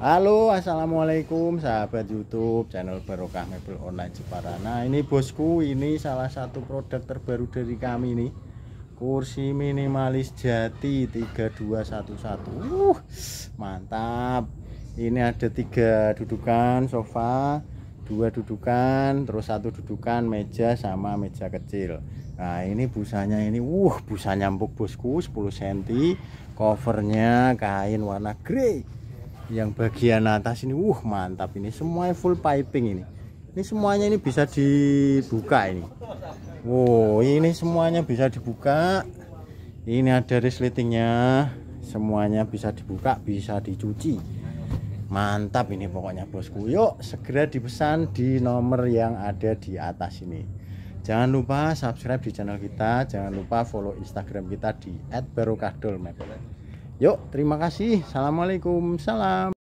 Halo assalamualaikum sahabat YouTube channel Barokah Mebel Online Jepara. Nah ini bosku ini salah satu produk terbaru dari kami ini kursi minimalis jati 3211 uh, mantap ini ada tiga dudukan sofa dua dudukan terus satu dudukan meja sama meja kecil nah ini busanya ini uh busanya empuk bosku 10 cm covernya kain warna grey yang bagian atas ini uh mantap ini semua full piping ini ini semuanya ini bisa dibuka ini wow ini semuanya bisa dibuka ini ada resletingnya semuanya bisa dibuka bisa dicuci mantap ini pokoknya bosku yuk segera dipesan di nomor yang ada di atas ini jangan lupa subscribe di channel kita jangan lupa follow instagram kita di @barokahdoll Yuk, terima kasih. Assalamualaikum. Salam.